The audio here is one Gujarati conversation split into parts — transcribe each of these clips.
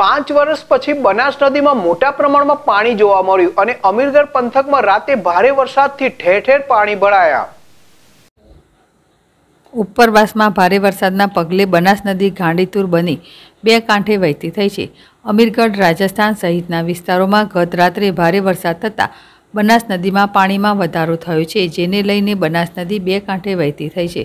પાંચ વર્ષ પછી બનાસ નદીમાં મોટા પ્રમાણમાં પાણી જોવા મળ્યું અને અમીરગઢ પંથકમાં રાતે ભારે વરસાદથી ઠેર ઠેર પાણી ભરાયા ઉપરવાસમાં ભારે વરસાદના પગલે બનાસ નદી ગાંડીતુર બની બે કાંઠે વહેતી થઈ છે અમીરગઢ રાજસ્થાન સહિતના વિસ્તારોમાં ગત રાત્રે ભારે વરસાદ થતાં બનાસ નદીમાં પાણીમાં વધારો થયો છે જેને લઈને બનાસ નદી બે કાંઠે વહેતી થઈ છે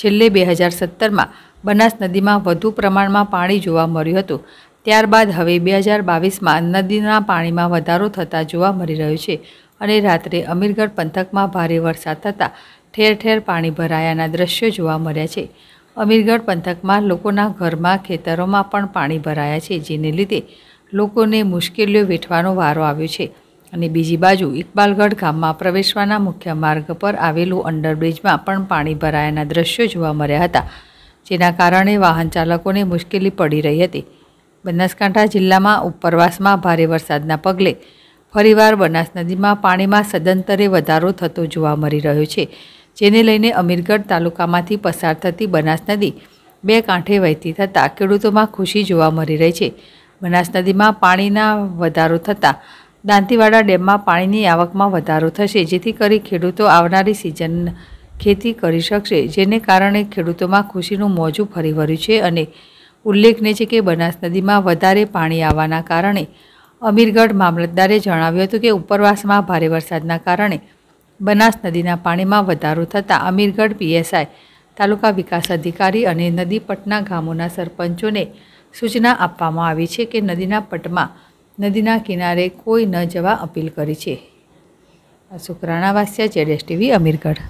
છેલ્લે બે હજાર સત્તરમાં બનાસ નદીમાં વધુ પ્રમાણમાં પાણી જોવા મળ્યું હતું ત્યારબાદ હવે બે હજાર બાવીસમાં નદીના પાણીમાં વધારો થતાં જોવા મળી રહ્યો છે અને રાત્રે અમીરગઢ પંથકમાં ભારે વરસાદ થતાં ઠેર ઠેર પાણી ભરાયાના દ્રશ્યો જોવા મળ્યા છે અમીરગઢ પંથકમાં લોકોના ઘરમાં ખેતરોમાં પણ પાણી ભરાયા છે જેને લીધે લોકોને મુશ્કેલીઓ વેઠવાનો વારો આવ્યો છે અને બીજી બાજુ ઇકબાલગઢ ગામમાં પ્રવેશવાના મુખ્ય માર્ગ પર આવેલું અંડરબ્રિજમાં પણ પાણી ભરાયાના દ્રશ્યો જોવા મળ્યા હતા જેના કારણે વાહન ચાલકોને મુશ્કેલી પડી રહી હતી બનાસકાંઠા જિલ્લામાં ઉપરવાસમાં ભારે વરસાદના પગલે ફરીવાર બનાસ નદીમાં પાણીમાં સદંતરે વધારો થતો જોવા મળી રહ્યો છે જેને લઈને અમીરગઢ તાલુકામાંથી પસાર થતી બનાસ નદી બે કાંઠે વહેતી થતાં ખેડૂતોમાં ખુશી જોવા મળી રહી છે બનાસ નદીમાં પાણીના વધારો થતાં દાંતીવાડા ડેમમાં પાણીની આવકમાં વધારો થશે જેથી કરી ખેડૂતો આવનારી સિઝન ખેતી કરી શકશે જેને કારણે ખેડૂતોમાં ખુશીનું મોજું ફરી વળ્યું છે અને ઉલ્લેખનીય છે કે બનાસ નદીમાં વધારે પાણી આવવાના કારણે અમીરગઢ મામલતદારે જણાવ્યું હતું કે ઉપરવાસમાં ભારે વરસાદના કારણે બનાસ નદીના પાણીમાં વધારો થતાં અમીરગઢ પીએસઆઈ તાલુકા વિકાસ અધિકારી અને નદી પટના ગામોના સરપંચોને સૂચના આપવામાં આવી છે કે નદીના પટમાં નદીના કિનારે કોઈ ન જવા અપીલ કરી છે અશોક રાણાવાસ્યા જેડેસ ટીવી અમીરગઢ